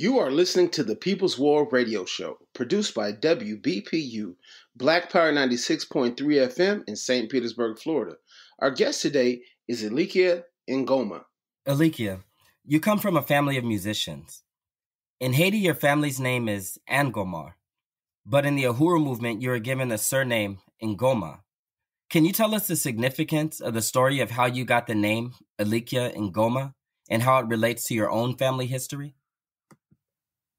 You are listening to the People's War Radio Show, produced by WBPU, Black Power 96.3 FM in St. Petersburg, Florida. Our guest today is Elikia Ngoma. Elikia, you come from a family of musicians. In Haiti, your family's name is Angomar, but in the Ahura movement, you are given the surname Ngoma. Can you tell us the significance of the story of how you got the name Elikia Ngoma and how it relates to your own family history?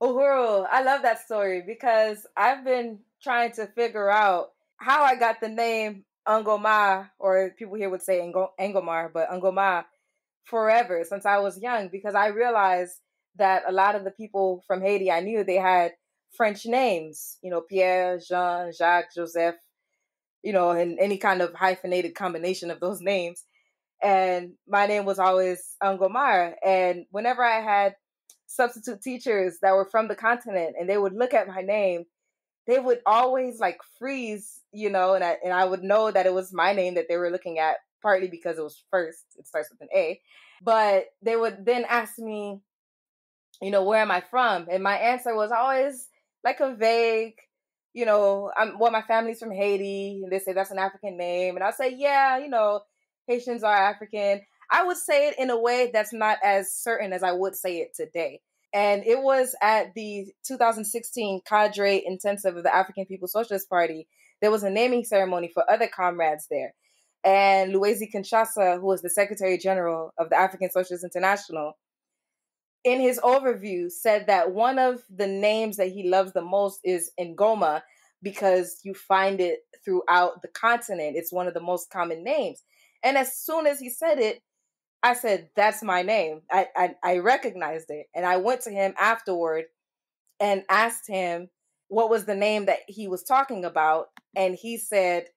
Uhuru, I love that story because I've been trying to figure out how I got the name Angoma, or people here would say Angomar, but Angoma forever since I was young because I realized that a lot of the people from Haiti I knew they had French names, you know, Pierre, Jean, Jacques, Joseph, you know, and any kind of hyphenated combination of those names. And my name was always Angomar. And whenever I had substitute teachers that were from the continent and they would look at my name they would always like freeze you know and I, and I would know that it was my name that they were looking at partly because it was first it starts with an a but they would then ask me you know where am i from and my answer was always like a vague you know i'm well my family's from haiti and they say that's an african name and i'll say yeah you know haitians are african I would say it in a way that's not as certain as I would say it today. And it was at the 2016 cadre intensive of the African People's Socialist Party. There was a naming ceremony for other comrades there. And Luizi Kinshasa, who was the Secretary General of the African Socialist International, in his overview said that one of the names that he loves the most is Ngoma because you find it throughout the continent. It's one of the most common names. And as soon as he said it, I said, That's my name. I, I, I recognized it. And I went to him afterward and asked him what was the name that he was talking about. And he said,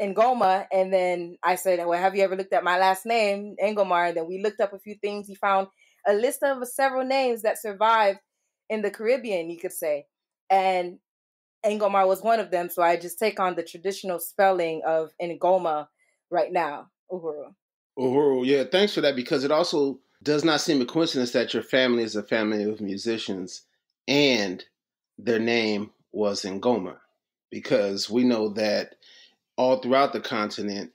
Ngoma. And then I said, Well, have you ever looked at my last name, Engomar? And then we looked up a few things. He found a list of several names that survived in the Caribbean, you could say. And Engomar was one of them. So I just take on the traditional spelling of Ngoma right now, Uhuru. Oh, yeah. Thanks for that because it also does not seem a coincidence that your family is a family of musicians and their name was Ngoma because we know that all throughout the continent,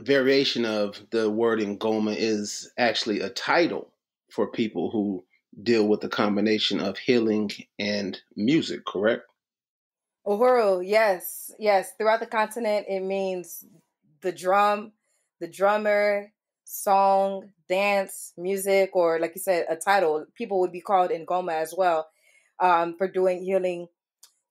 variation of the word Ngoma is actually a title for people who deal with the combination of healing and music, correct? Uhuru, yes, yes. Throughout the continent, it means the drum, the drummer, song, dance, music, or like you said, a title. People would be called in Goma as well um, for doing healing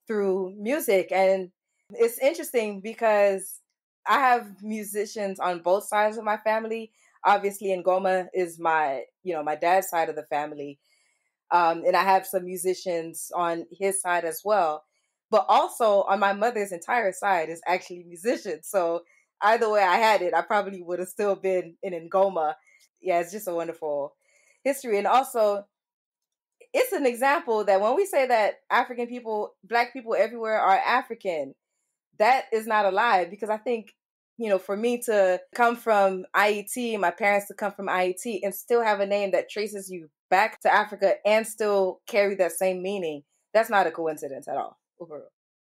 through music. And it's interesting because I have musicians on both sides of my family. Obviously, in Goma is my, you know, my dad's side of the family. Um, and I have some musicians on his side as well. But also on my mother's entire side is actually musicians. So either way I had it, I probably would have still been in Ngoma. Yeah, it's just a wonderful history. And also, it's an example that when we say that African people, black people everywhere are African, that is not a lie because I think, you know, for me to come from IET, my parents to come from IET and still have a name that traces you back to Africa and still carry that same meaning, that's not a coincidence at all overall.